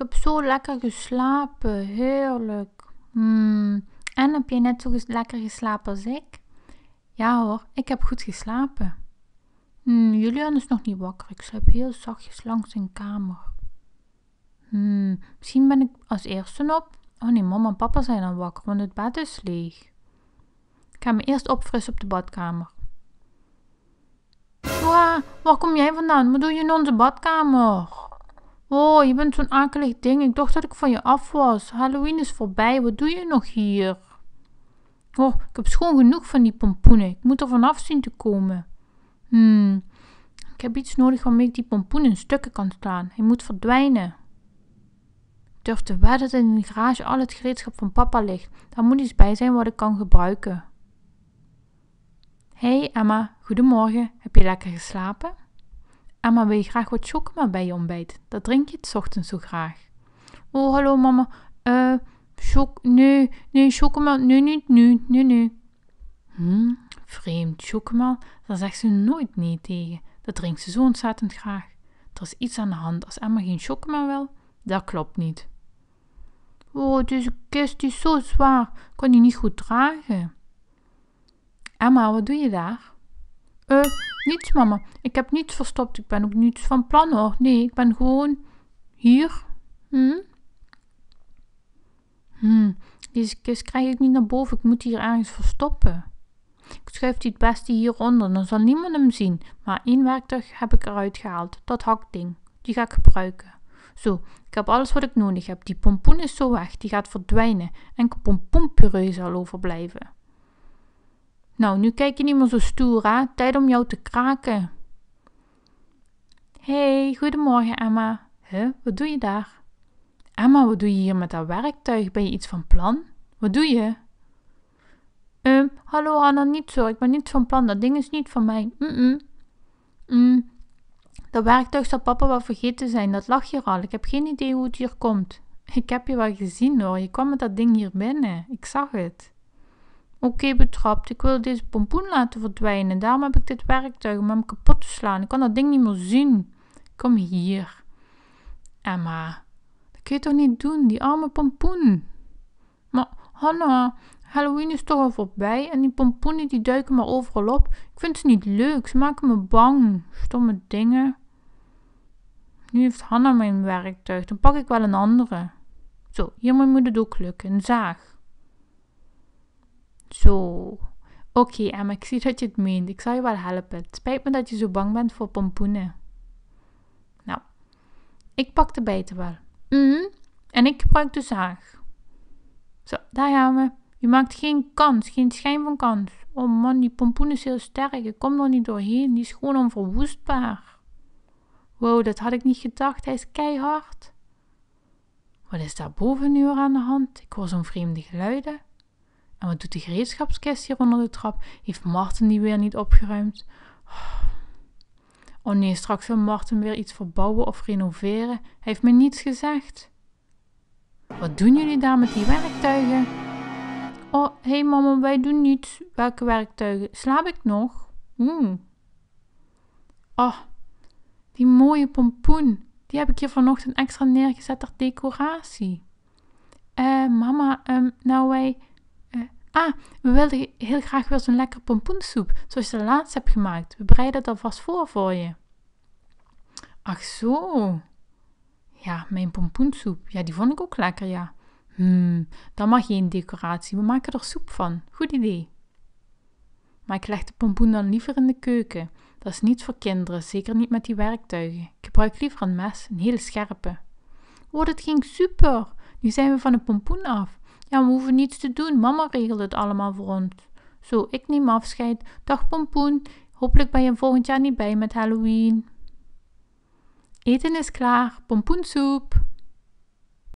Ik heb zo lekker geslapen. Heerlijk. Hmm. En heb jij net zo lekker geslapen als ik? Ja hoor, ik heb goed geslapen. Hmm, Julian is nog niet wakker. Ik sluip heel zachtjes langs zijn kamer. Hmm, misschien ben ik als eerste op. Oh nee, mama en papa zijn al wakker, want het bad is leeg. Ik ga me eerst opfrissen op de badkamer. waar kom jij vandaan? Wat doe je in onze badkamer? Oh, je bent zo'n akelig ding. Ik dacht dat ik van je af was. Halloween is voorbij. Wat doe je nog hier? Oh, ik heb schoon genoeg van die pompoenen. Ik moet er vanaf zien te komen. Hmm, ik heb iets nodig waarmee ik die pompoen in stukken kan slaan. Hij moet verdwijnen. Ik durf te dat in de garage al het gereedschap van papa ligt. Daar moet iets bij zijn wat ik kan gebruiken. Hey Emma, goedemorgen. Heb je lekker geslapen? Emma, ah, wil je graag wat chocoma bij je ontbijt? Dat drink je het ochtends zo graag. Oh, hallo mama. Eh, uh, nee, nee, chocoma, nee, niet nu, nu. nu. Hm, vreemd, chocoma, Dat zegt ze nooit nee tegen. Dat drinkt ze zo ontzettend graag. Er is iets aan de hand. Als Emma geen chocoma wil, dat klopt niet. Oh, deze kist is zo zwaar. Kan die niet goed dragen. Emma, wat doe je daar? Eh... Uh, niets, mama. Ik heb niets verstopt. Ik ben ook niets van plan hoor. Nee, ik ben gewoon hier. Hm? Hm, deze kist krijg ik niet naar boven. Ik moet hier ergens verstoppen. Ik schuif die het beste hieronder, dan zal niemand hem zien. Maar één werktuig heb ik eruit gehaald. Dat hakding. Die ga ik gebruiken. Zo, ik heb alles wat ik nodig heb. Die pompoen is zo weg, die gaat verdwijnen. Enkel pompoenpuree zal overblijven. Nou, nu kijk je niet meer zo stoer, hè? Tijd om jou te kraken. hey, goedemorgen Emma. Huh, wat doe je daar? Emma, wat doe je hier met dat werktuig? Ben je iets van plan? Wat doe je? Um, hallo Anna. niet zo. Ik ben niet van plan. Dat ding is niet van mij. Mm -mm. Mm. Dat werktuig zal papa wel vergeten zijn. Dat lag hier al. Ik heb geen idee hoe het hier komt. Ik heb je wel gezien hoor. Je kwam met dat ding hier binnen. Ik zag het. Oké, betrapt. Ik wil deze pompoen laten verdwijnen. Daarom heb ik dit werktuig om hem kapot te slaan. Ik kan dat ding niet meer zien. Kom hier. Emma, dat kun je toch niet doen? Die arme pompoen. Maar Hanna, Halloween is toch al voorbij en die pompoenen die duiken maar overal op. Ik vind ze niet leuk. Ze maken me bang. Stomme dingen. Nu heeft Hanna mijn werktuig. Dan pak ik wel een andere. Zo, hiermee moet het ook lukken. Een zaag. Zo. Oké, okay, Emma, ik zie dat je het meent. Ik zal je wel helpen. Het spijt me dat je zo bang bent voor pompoenen. Nou, ik pak de bijten wel. Mhm. En ik gebruik de zaag. Zo, daar gaan we. Je maakt geen kans, geen schijn van kans. Oh man, die pompoen is heel sterk. Ik kom er niet doorheen. Die is gewoon onverwoestbaar. Wow, dat had ik niet gedacht. Hij is keihard. Wat is daar boven nu aan de hand? Ik hoor zo'n vreemde geluiden. En wat doet de gereedschapskist hier onder de trap? Heeft Martin die weer niet opgeruimd? Oh, oh nee, straks wil Martin weer iets verbouwen of renoveren. Hij heeft me niets gezegd. Wat doen jullie daar met die werktuigen? Oh, hé hey mama, wij doen niets. Welke werktuigen? Slaap ik nog? Mm. Oh, die mooie pompoen. Die heb ik hier vanochtend extra neergezet ter decoratie. Eh, mama, ehm, nou wij Ah, we wilden heel graag weer zo'n lekkere pompoensoep, zoals je de laatst hebt gemaakt. We bereiden dat alvast voor voor je. Ach zo. Ja, mijn pompoensoep. Ja, die vond ik ook lekker, ja. Hmm, dan mag geen decoratie. We maken er soep van. Goed idee. Maar ik leg de pompoen dan liever in de keuken. Dat is niet voor kinderen, zeker niet met die werktuigen. Ik gebruik liever een mes, een hele scherpe. Oh, dat ging super! Nu zijn we van de pompoen af. Ja, we hoeven niets te doen. Mama regelt het allemaal voor ons. Zo, ik neem afscheid. Dag Pompoen. Hopelijk ben je volgend jaar niet bij met Halloween. Eten is klaar. Pompoensoep.